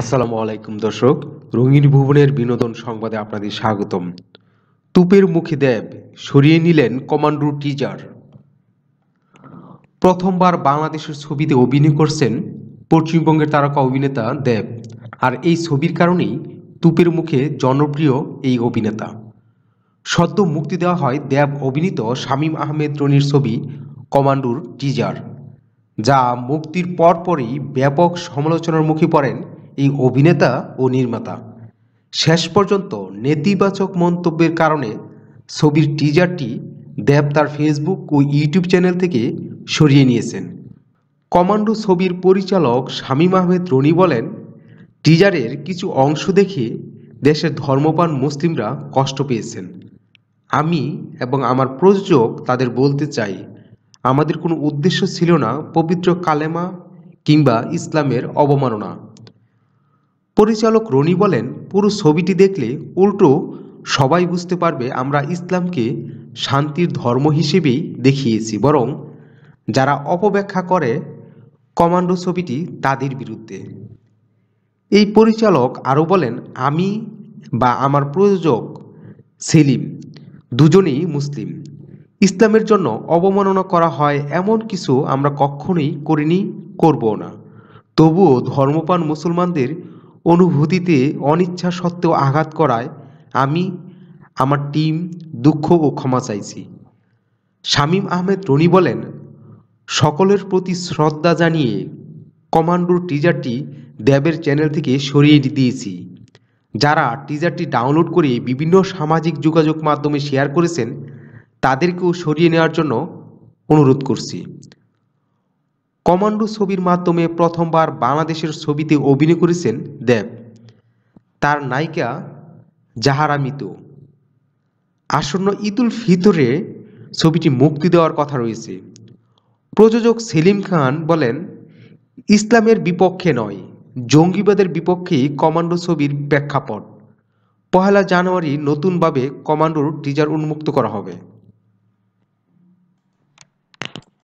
আসসালামু আলাইকুম দর্শক রঙিন ভুবনের বিনোদন সংবাদে আপনাদের স্বাগতম তুপের মুখে দেব সরিয়ে নিলেন কমান্ডো টিজার প্রথমবার বাংলাদেশের ছবিতে অভিনয় করছেন পশ্চিমবঙ্গের তারকা অভিনেতা দেব আর এই ছবির কারণেই তুপের মুখে জনপ্রিয় এই অভিনেতা সদ্য মুক্তি দেওয়া হয় দেব অভিনীত শামীম আহমেদ রনির ছবি কমান্ডোর টিজার যা মুক্তির পরপরই ব্যাপক সমালোচনার মুখে পড়েন এই অভিনেতা ও নির্মাতা শেষ পর্যন্ত নেতিবাচক মন্তব্যের কারণে ছবির টিজারটি দেব তার ফেসবুক ও ইউটিউব চ্যানেল থেকে সরিয়ে নিয়েছেন কমান্ডো ছবির পরিচালক শামীম আহমেদ রনি বলেন টিজারের কিছু অংশ দেখে দেশের ধর্মপান মুসলিমরা কষ্ট পেয়েছেন আমি এবং আমার প্রযোজক তাদের বলতে চাই আমাদের কোনো উদ্দেশ্য ছিল না পবিত্র কালেমা কিংবা ইসলামের অবমাননা পরিচালক রনি বলেন পুরো ছবিটি দেখলে উল্টো সবাই বুঝতে পারবে আমরা ইসলামকে শান্তির ধর্ম হিসেবেই দেখিয়েছি বরং যারা অপব্যাখ্যা করে কমান্ডো ছবিটি তাদের বিরুদ্ধে এই পরিচালক আরও বলেন আমি বা আমার প্রযোজক সেলিম দুজনেই মুসলিম ইসলামের জন্য অবমাননা করা হয় এমন কিছু আমরা কখনোই করিনি করব না তবুও ধর্মপান মুসলমানদের অনুভূতিতে অনিচ্ছা সত্ত্বেও আঘাত করায় আমি আমার টিম দুঃখ ও ক্ষমা চাইছি শামীম আহমেদ রনি বলেন সকলের প্রতি শ্রদ্ধা জানিয়ে কমান্ডোর টিজারটি দেবের চ্যানেল থেকে সরিয়ে দিয়েছি যারা টিজারটি ডাউনলোড করে বিভিন্ন সামাজিক যোগাযোগ মাধ্যমে শেয়ার করেছেন তাদেরকেও সরিয়ে নেওয়ার জন্য অনুরোধ করছি কমান্ডো ছবির মাধ্যমে প্রথমবার বাংলাদেশের ছবিতে অভিনয় করেছেন দেব তার নায়িকা জাহারা মিতু আসন্ন ইদুল ফিতরে ছবিটি মুক্তি দেওয়ার কথা রয়েছে প্রযোজক সেলিম খান বলেন ইসলামের বিপক্ষে নয় জঙ্গিবাদের বিপক্ষেই কমান্ডো ছবির প্রেক্ষাপট পহেলা জানুয়ারি নতুনভাবে কমান্ডোর টিজার উন্মুক্ত করা হবে